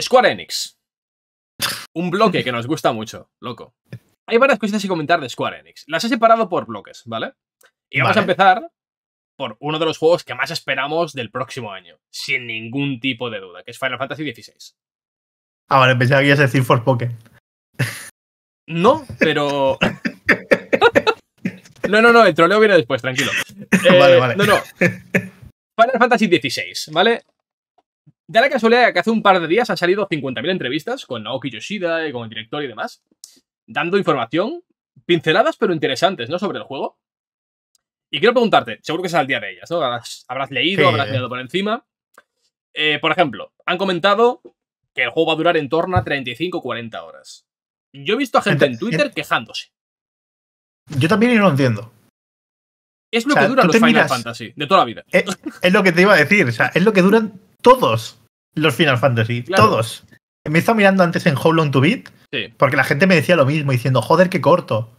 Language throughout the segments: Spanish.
Square Enix. Un bloque que nos gusta mucho, loco. Hay varias cosas que comentar de Square Enix. Las he separado por bloques, ¿vale? Y vamos a empezar por uno de los juegos que más esperamos del próximo año, sin ningún tipo de duda, que es Final Fantasy XVI. Ah, vale, pensaba que ibas a decir Poké. No, pero. no, no, no, el troleo viene después, tranquilo. vale, eh, vale. No, no. Final Fantasy XVI, ¿vale? Da la casualidad que hace un par de días han salido 50.000 entrevistas con Naoki Yoshida y con el director y demás, dando información, pinceladas pero interesantes, ¿no? Sobre el juego. Y quiero preguntarte, seguro que es al día de ellas, ¿no? Habrás, leído, habrás mirado por encima. Eh, por ejemplo, han comentado que el juego va a durar en torno a 35-40 horas. Yo he visto a gente en Twitter quejándose. Yo también no lo entiendo. Es lo que duran los Final Fantasy de toda la vida. Es, eh, es, lo que te iba a decir, o sea, es lo que duran todos los Final Fantasy, todos. Me he estado mirando antes en How Long to Beat, porque la gente me decía lo mismo, diciendo, joder, qué corto.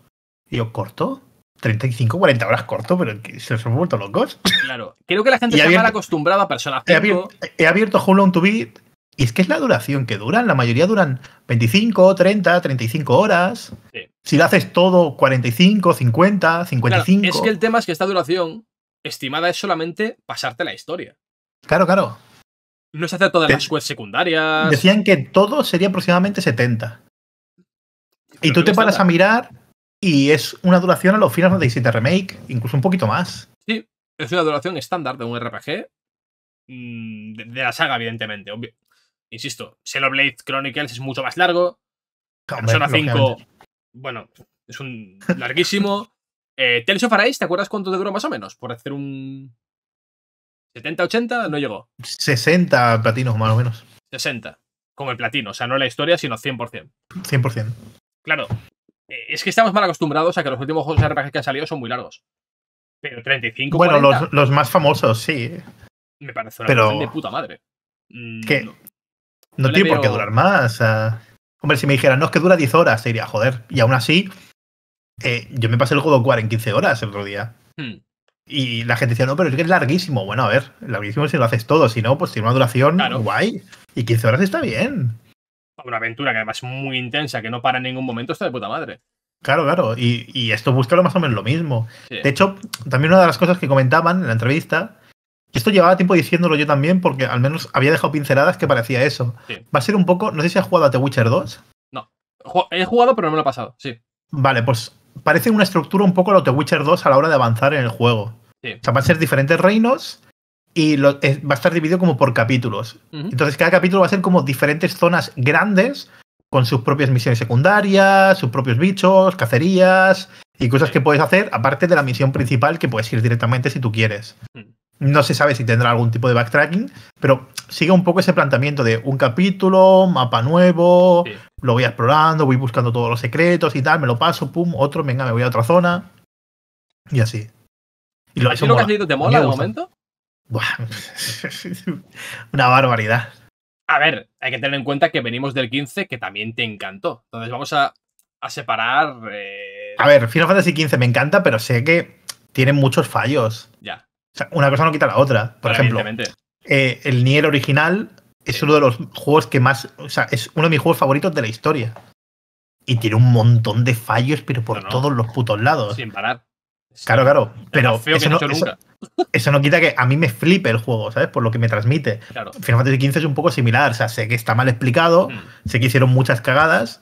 Y yo, ¿corto? 35, 40 horas corto, pero se los han vuelto locos. Claro, creo que la gente está mal acostumbrada a personas. He abierto, he How Long to Beat y es que es la duración que duran. La mayoría duran 25, 30, 35 horas. Si lo haces todo, 45, 50, 55. es que el tema es que esta duración estimada es solamente pasarte la historia. Claro, claro. No se hace todas las quests secundarias. Decían que todo sería aproximadamente 70. y tú te paras a mirar y es una duración a los Final Fantasy VII Remake, incluso un poquito más. Sí, es una duración estándar de un RPG mm, de, la saga, evidentemente. Obvio. Insisto, Xenoblade Chronicles es mucho más largo. Persona 5, bueno, es un larguísimo. eh, Tales ¿te acuerdas cuánto te duró más o menos? Por hacer un, ¿70-80? No llegó. 60 platinos, más o menos. 60. Con el platino, o sea, no la historia, sino 100%. 100%. Claro. Eh, es que estamos mal acostumbrados a que los últimos juegos de RPG que han salido son muy largos. Pero 35. Bueno, los, más famosos, sí. Me parece una Pero... de puta madre. Mm, que no, tiene por qué durar más. hombre, si me dijeran, no, es que dura 10 horas, sería joder. Y aún así, eh, yo me pasé el juego de War en 15 horas el otro día. Hmm. Y la gente decía, no, pero es que es larguísimo. Bueno, a ver, larguísimo si lo haces todo, si no, pues tiene una duración guay. Y 15 horas está bien. Una aventura que además es muy intensa, que no para en ningún momento, está de puta madre. Claro, claro. Y, esto busca más o menos lo mismo. De hecho, también una de las cosas que comentaban en la entrevista, esto llevaba tiempo diciéndolo yo también, porque al menos había dejado pinceladas que parecía eso. Va a ser un poco, no sé si has jugado a The Witcher 2. No. He jugado, pero no me lo he pasado, sí. Vale, pues parece una estructura un poco lo de Witcher 2 a la hora de avanzar en el juego. O sea, van a ser diferentes reinos y va a estar dividido como por capítulos. Entonces cada capítulo va a ser como diferentes zonas grandes con sus propias misiones secundarias, sus propios bichos, cacerías y cosas que puedes hacer aparte de la misión principal que puedes ir directamente si tú quieres. Mm. No se sabe si tendrá algún tipo de backtracking, pero sigue un poco ese planteamiento de un capítulo, mapa nuevo, lo voy explorando, voy buscando todos los secretos y tal, me lo paso, pum, otro, venga, me voy a otra zona. Y así. ¿Y lo, has leído te mola de momento? Buah, una barbaridad. A ver, hay que tener en cuenta que venimos del 15 que también te encantó. Entonces vamos a, separar. Eh, a ver, Final Fantasy XV me encanta, pero sé que tiene muchos fallos. Ya. O sea, una cosa no quita la otra. Por ejemplo, eh, el Nier original es uno de los juegos que más. O sea, es uno de mis juegos favoritos de la historia. Y tiene un montón de fallos, pero por todos los putos lados. Sin parar. Claro, claro. Pero eso no, quita que a mí me flipe el juego, ¿sabes? Por lo que me transmite. Final Fantasy XV es un poco similar. O sea, sé que está mal explicado, mm. sé que hicieron muchas cagadas,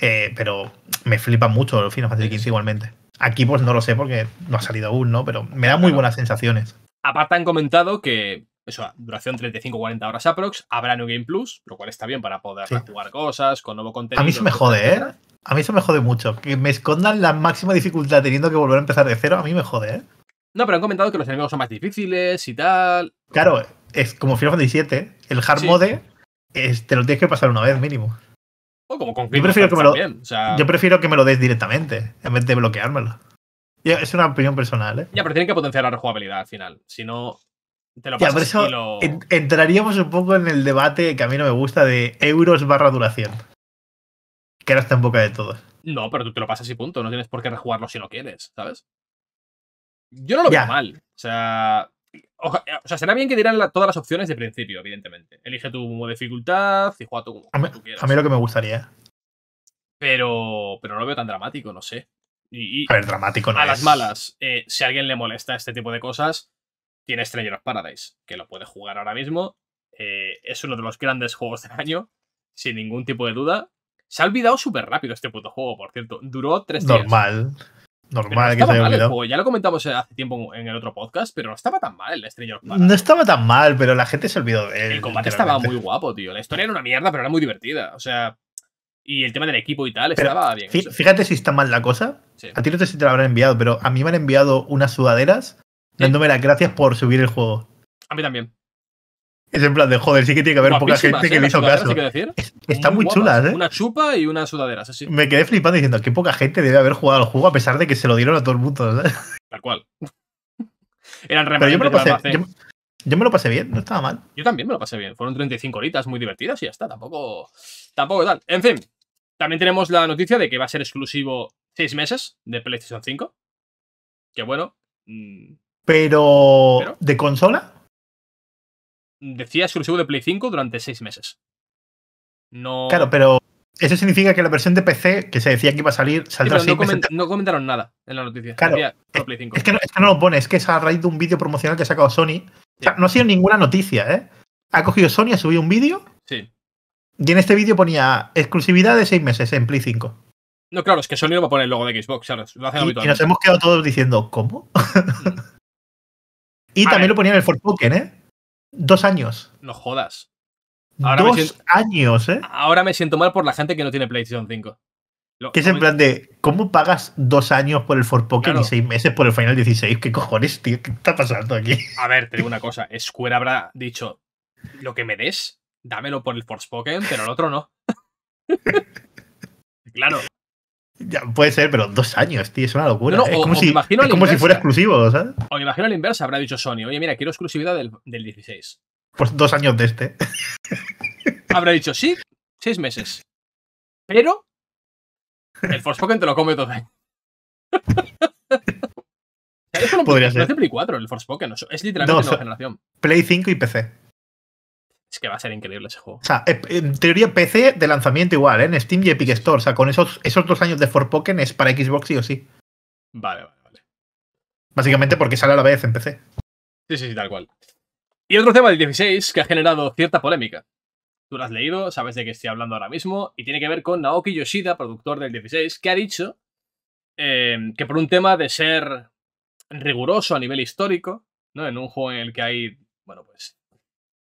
eh, pero me flipa mucho el Final Fantasy XV igualmente. Aquí pues no lo sé porque no ha salido aún, ¿no? Pero me da muy buenas sensaciones. Aparte han comentado que eso, duración 35-40 horas aprox, habrá New Game Plus, lo cual está bien para poder jugar cosas, con nuevo contenido. A mí se me jode, ¿eh? A mí se me jode mucho. Que me escondan la máxima dificultad teniendo que volver a empezar de cero, a mí me jode, ¿eh? No, pero han comentado que los enemigos son más difíciles y tal. Claro, es como Final Fantasy VII, el hard mode te lo tienes que pasar una vez mínimo yo prefiero, que me lo, des directamente, en vez de bloqueármelo. Es una opinión personal, ¿eh? Ya, pero tienen que potenciar la rejugabilidad al final. Si no, te lo pasas eso entraríamos un poco en el debate que a mí no me gusta de euros barra duración. Que ahora está en boca de todos. No, pero tú te lo pasas y punto. No tienes por qué rejugarlo si no quieres, ¿sabes? Yo no lo veo mal. O sea, eh, o sea, será bien que dieran todas las opciones de principio, evidentemente. Elige tu dificultad y juega tu, a tú quieras. A mí lo que me gustaría. ¿eh? Pero, pero no lo veo tan dramático, no sé. Y, a ver, dramático no A las malas, eh, si a alguien le molesta este tipo de cosas, tiene Stranger of Paradise, que lo puede jugar ahora mismo. es uno de los grandes juegos del año, sin ningún tipo de duda. Se ha olvidado súper rápido este puto juego, por cierto. Duró tres días. Normal normal que se haya olvidado. ya lo comentamos hace tiempo en el otro podcast, pero no estaba tan mal el Stranger No estaba tan mal, pero la gente se olvidó de él. El combate estaba muy guapo, tío. La historia era una mierda, pero era muy divertida. O sea, y el tema del equipo y tal estaba bien. Fíjate si está mal la cosa. A ti no sé si te lo habrán enviado, pero a mí me han enviado unas sudaderas dándome las gracias por subir el juego. A mí también. Es en plan de joder, sí que tiene que haber poca gente que ¿eh? le hizo caso. Decir, Está muy, chulas, ¿eh? Una chupa y una sudaderas, así. Me quedé flipando diciendo que poca gente debe haber jugado al juego a pesar de que se lo dieron a todo el mundo. ¿eh? Tal cual. Eran Pero yo me, lo pasé, yo, me lo pasé bien, no estaba mal. Yo también me lo pasé bien. Fueron 35 horitas muy divertidas y ya está. Tampoco. Tampoco tal. En fin, también tenemos la noticia de que va a ser exclusivo seis meses de PlayStation 5. Qué bueno. Mm. pero, ¿de consola? decía exclusivo de Play 5 durante 6 meses. No... Claro, pero eso significa que la versión de PC que se decía que iba a salir saldrá no, comentaron nada en la noticia. Claro, es, que no, lo pone, es que es a raíz de un vídeo promocional que ha sacado Sony. O sea, no ha sido ninguna noticia, ¿eh? Ha cogido Sony, ha subido un vídeo. Sí. Y en este vídeo ponía exclusividad de seis meses en Play 5. No, claro, es que Sony lo va a poner el logo de Xbox, ¿sabes? Lo y, y, nos hemos quedado todos diciendo, ¿cómo? Mm. y también lo ponía en el Pokémon, ¿eh? Dos años. No jodas. Ahora Dos años, ¿eh? Ahora me siento mal por la gente que no tiene PlayStation 5. Lo, que es en plan de, ¿cómo pagas dos años por el For Pokémon y seis meses por el Final 16? ¿Qué cojones, tío? ¿Qué está pasando aquí? A ver, te digo una cosa. Square habrá dicho, lo que me des, dámelo por el Pokémon pero el otro no. claro, ya, puede ser, pero dos años, tío, es una locura. es como, si, fuera exclusivo, ¿sabes? O me imagino la inversa, habrá dicho Sony. Oye, mira, quiero exclusividad del, 16. Pues dos años de este. habrá dicho, sí, seis meses. Pero el Forspoken te lo come todo. podría ser. es de Play 4, el Forspoken. Es literalmente no, nueva generación. Play 5 y PC. Es que va a ser increíble ese juego. O sea, eh, en teoría PC de lanzamiento igual, ¿eh? en Steam y Epic Store. O sea, con esos, esos dos años de Pokémon es para Xbox sí o sí. Vale, vale, vale. Básicamente porque sale a la vez en PC. Sí, sí, sí, tal cual. Y otro tema del 16 que ha generado cierta polémica. Tú lo has leído, sabes de qué estoy hablando ahora mismo, y tiene que ver con Naoki Yoshida, productor del 16, que ha dicho eh, que por un tema de ser riguroso a nivel histórico, ¿no? En un juego en el que hay, bueno, pues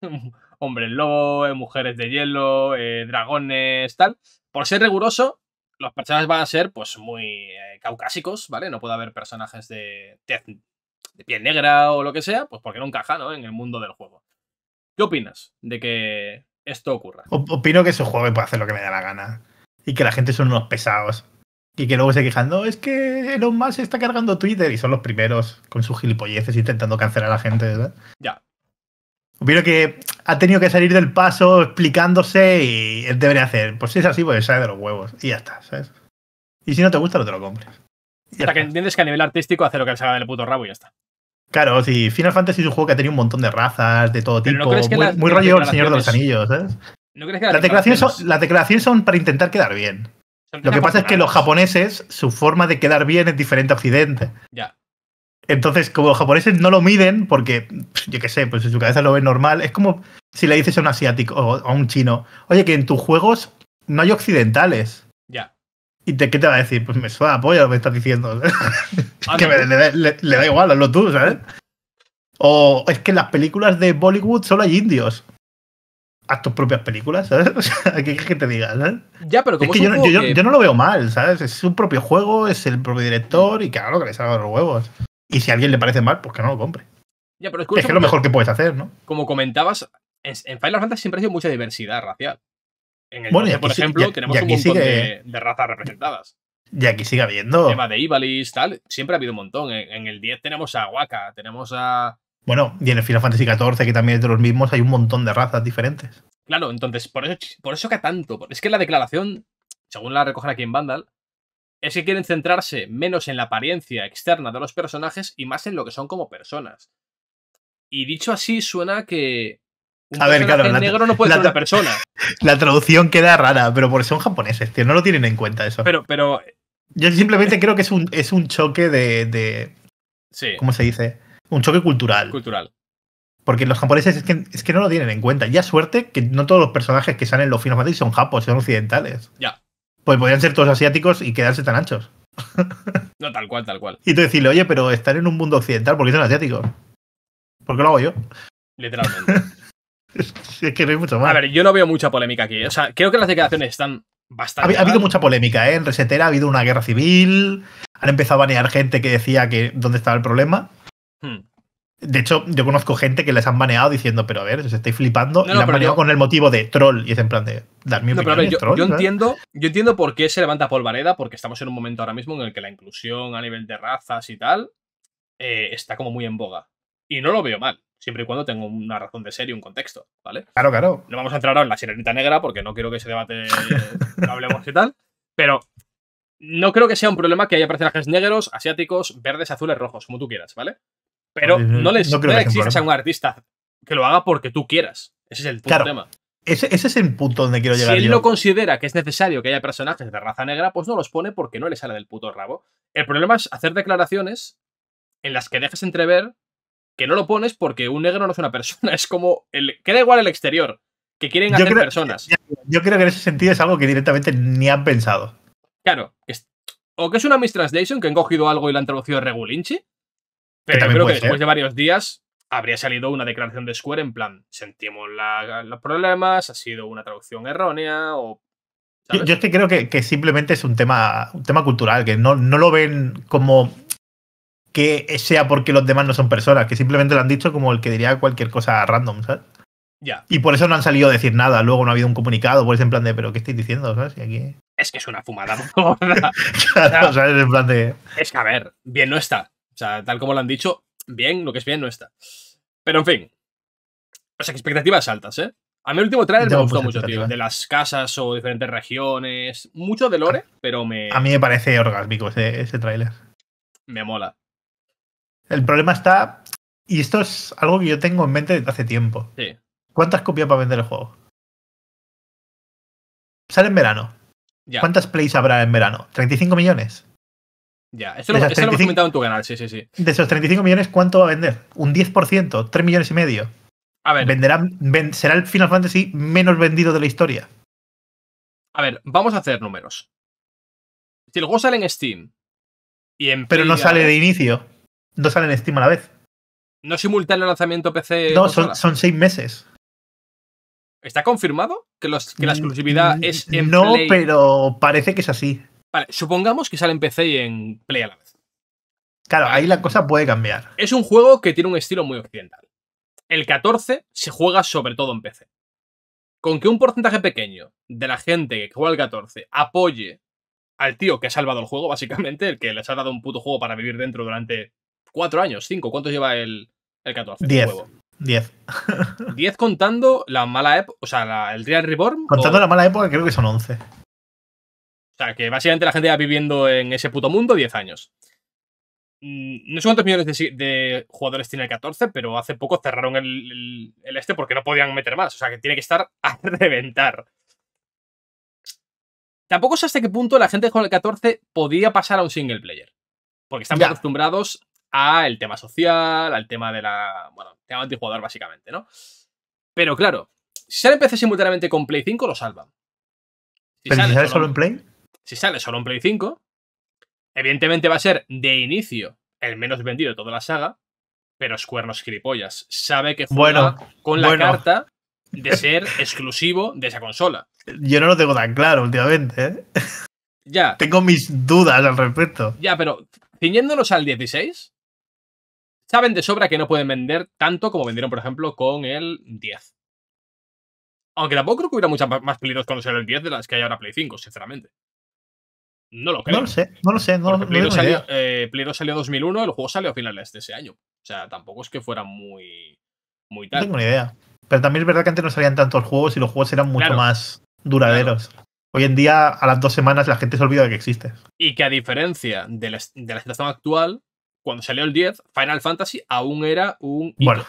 hombres lobo, mujeres de hielo, eh, dragones, tal. Por ser riguroso, los personajes van a ser pues muy eh, caucásicos, ¿vale? No puede haber personajes de, de, piel negra o lo que sea, pues porque no encaja, ¿no? En el mundo del juego. ¿Qué opinas de que esto ocurra? Opino que un juego puede hacer lo que me da la gana. Y que la gente son unos pesados. Y que luego se quejan, no, es que Elon se está cargando Twitter y son los primeros con sus gilipolleces intentando cancelar a la gente, ¿verdad? Ya, Vieron que ha tenido que salir del paso explicándose y él debería hacer. Pues si es así, pues sale de los huevos. Y ya está, ¿sabes? Y si no te gusta, no te lo compres. Y Hasta que entiendes que a nivel artístico hace lo que le salga del puto rabo y ya está. Claro, si Final Fantasy es un juego que ha tenido un montón de razas, de todo tipo. muy, rollo el Señor de los Anillos, ¿sabes? ¿No las, declaraciones, las declaraciones son para intentar quedar bien. Lo que pasa es que los japoneses, su forma de quedar bien es diferente a Occidente. Ya. Entonces, como los japoneses no lo miden, porque pues, yo qué sé, pues en su cabeza lo ve normal, es como si le dices a un asiático o a un chino, oye, que en tus juegos no hay occidentales. Ya. ¿Y qué te va a decir? Pues me suena apoyo lo que estás diciendo. Ah, que le, da igual, hazlo tú, ¿sabes? O es que en las películas de Bollywood solo hay indios. Haz tus propias películas, ¿sabes? O sea, ¿qué que te digas, ¿sabes? Ya, pero como es que, yo, no lo veo mal, ¿sabes? Es su propio juego, es el propio director y claro, que le salgan los huevos. Y si a alguien le parece mal, pues que no lo compre. pero es que es lo mejor que puedes hacer, ¿no? Como comentabas, en, Final Fantasy siempre ha sido mucha diversidad racial. En el bueno, por ejemplo, tenemos un montón ¿eh? de, razas representadas. Y aquí sigue habiendo. El tema de Ivalis, tal, siempre ha habido un montón. En, el 10 tenemos a Waka, tenemos a. Bueno, y en el Final Fantasy XIV, que también es de los mismos, hay un montón de razas diferentes. Claro, entonces, por eso, por eso que tanto. Es que la declaración, según la recogen aquí en Vandal, es que quieren centrarse menos en la apariencia externa de los personajes y más en lo que son como personas. Y dicho así, suena que. Un a ver, claro, negro no puede ser una persona. La traducción queda rara, pero porque son japoneses, tío, no lo tienen en cuenta eso. Pero, pero. Yo simplemente eh, creo que es un, es un choque de, Sí. ¿Cómo se dice? Un choque cultural. Cultural. Porque los japoneses es que, no lo tienen en cuenta. Ya suerte que no todos los personajes que salen en los filmes son japoneses, son occidentales. Ya pues podrían ser todos asiáticos y quedarse tan anchos. No, tal cual, tal cual. Y tú decirle, oye, pero estar en un mundo occidental, ¿por qué son asiáticos? ¿Por qué lo hago yo? Literalmente. es, que no hay mucho más. A ver, yo no veo mucha polémica aquí. ¿eh? O sea, creo que las declaraciones están bastante. Ha, habido mucha polémica, ¿eh? En Resetera ha habido una guerra civil. Han empezado a banear gente que decía que dónde estaba el problema. Hmm. De hecho, yo conozco gente que les han baneado diciendo, pero a ver, os estáis flipando. y la han baneado con el motivo de troll. Y dicen, en plan de dar mi yo, yo entiendo, yo entiendo por qué se levanta Polvareda, porque estamos en un momento ahora mismo en el que la inclusión a nivel de razas y tal eh, está como muy en boga. Y no lo veo mal, siempre y cuando tengo una razón de ser y un contexto, ¿vale? Claro, claro. No vamos a entrar ahora en la sirenita negra porque no quiero que se debate lo hablemos y tal. Pero no creo que sea un problema que haya personajes negros, asiáticos, verdes, azules, rojos, como tú quieras, ¿vale? Pero no, les, no, a un artista que lo haga porque tú quieras. Ese es el punto tema. Ese, es el punto donde quiero llegar. Si él no considera que es necesario que haya personajes de raza negra, pues no los pone porque no le sale del puto rabo. El problema es hacer declaraciones en las que dejes entrever que no lo pones porque un negro no es una persona. Es como. El, queda igual el exterior. Que quieren hacer personas. Yo, creo que en ese sentido es algo que directamente ni han pensado. Claro. o que es una mistranslation que han cogido algo y lo han traducido a regulinchi pero creo que después de varios días habría salido una declaración de Square en plan, sentimos los problemas, ha sido una traducción errónea o... Yo, es que creo que, simplemente es un tema, un tema cultural, que no, no lo ven como que sea porque los demás no son personas, que simplemente lo han dicho como el que diría cualquier cosa random, ¿sabes? Ya. Y por eso no han salido a decir nada. Luego no ha habido un comunicado, por eso en plan de, ¿pero qué estáis diciendo? Es que es una fumada. En plan de. Es que a ver, bien no está. O sea, tal como lo han dicho, bien, lo que es bien no está. Pero en fin. O sea, que expectativas altas, ¿eh? A mí el último trailer me gustó mucho, tío. De las casas o diferentes regiones. Mucho de lore, pero me. A mí me parece orgásmico ese, ese trailer. Me mola. El problema está. Y esto es algo que yo tengo en mente desde hace tiempo. Sí. ¿Cuántas copias va a vender el juego? Sale en verano. ¿Cuántas plays habrá en verano? ¿35 millones? Ya, eso, lo, hemos comentado en tu canal, sí, sí, sí. De esos 35 millones, ¿cuánto va a vender? Un 10%, 3 millones y medio. A ver. Venderá, será el Final Fantasy menos vendido de la historia. A ver, vamos a hacer números. Si el juego sale en Steam Pero no sale de inicio. No sale en Steam a la vez. No simultáneo lanzamiento PC. No, son, seis meses. ¿Está confirmado que, la mm, exclusividad es en No, pero parece que es así. Vale, supongamos que sale en PC y en Play a la vez. Claro, ahí la cosa puede cambiar. Es un juego que tiene un estilo muy occidental. El 14 se juega sobre todo en PC. Con que un porcentaje pequeño de la gente que juega el 14 apoye al tío que ha salvado el juego, básicamente, el que les ha dado un puto juego para vivir dentro durante cuatro años, cinco. ¿Cuántos lleva el, 14? Este Diez. 10 10. contando la mala época, o sea, la, el Real Reborn. Contando la mala época, creo que son 11. O sea, que básicamente la gente va viviendo en ese puto mundo 10 años. Mm, no sé cuántos millones de, jugadores tiene el 14, pero hace poco cerraron el, este porque no podían meter más. O sea, que tiene que estar a reventar. Tampoco sé hasta qué punto la gente con el 14 podía pasar a un single player. Porque están acostumbrados acostumbrados al tema social, al tema de la. Bueno, tema antijugador, básicamente, ¿no? Pero claro, si sale PC simultáneamente con Play 5, lo salvan. Si solo en Play? Si sale solo un Play 5, evidentemente va a ser de inicio el menos vendido de toda la saga, pero es cuernos gilipollas. Sabe que juega bueno, con la carta de ser exclusivo de esa consola. Yo no lo tengo tan claro últimamente, ¿eh? Ya. Tengo mis dudas al respecto. Ya, pero ciñéndonos al 16, saben de sobra que no pueden vender tanto como vendieron, por ejemplo, con el 10. Aunque tampoco creo que hubiera muchas más peligros con el 10 de las que hay ahora Play 5, sinceramente. No lo creo. No lo sé, no lo sé. No, salió, eh, salió, en 2001, el juego salió a finales de ese año. O sea, tampoco es que fuera muy, muy tarde. No tengo ni idea. Pero también es verdad que antes no salían tantos juegos y los juegos eran mucho más duraderos. Hoy en día, a las dos semanas, la gente se olvida de que existe. Y que a diferencia de la, de situación actual, cuando salió el 10, Final Fantasy aún era un Bueno,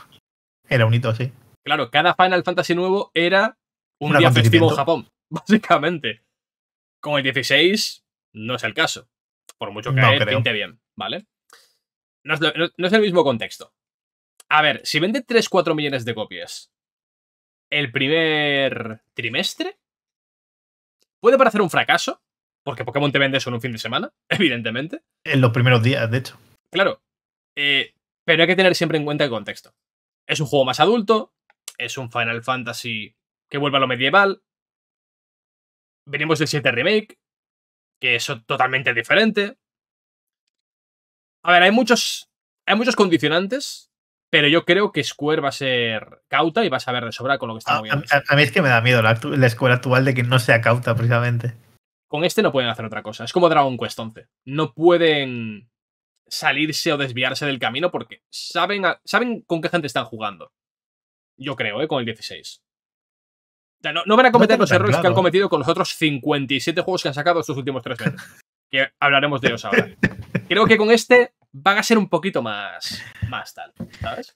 era un hito, sí. Claro, cada Final Fantasy nuevo era un día festivo en Japón, básicamente. Con el 16, no es el caso. Por mucho que no bien, ¿vale? No es, el mismo contexto. A ver, si vende 3-4 millones de copias el primer trimestre, puede parecer un fracaso, porque Pokémon te vende eso en un fin de semana, evidentemente. En los primeros días, de hecho. Claro. Eh, pero hay que tener siempre en cuenta el contexto. Es un juego más adulto, es un Final Fantasy que vuelve a lo medieval. Venimos del 7 Remake, que es totalmente diferente. A ver, hay muchos, hay muchos condicionantes, pero yo creo que Square va a ser cauta y va a saber de sobra con lo que está moviendo. A, mí es que me da miedo la, Square escuela actual de que no sea cauta, precisamente. Con este no pueden hacer otra cosa. Es como Dragon Quest 11. No pueden salirse o desviarse del camino porque saben, saben con qué gente están jugando. Yo creo, ¿eh? con el 16 no, van a cometer los errores que han cometido con los otros 57 juegos que han sacado estos últimos tres meses. que hablaremos de ellos ahora. Creo que con este van a ser un poquito más, más tal, ¿sabes?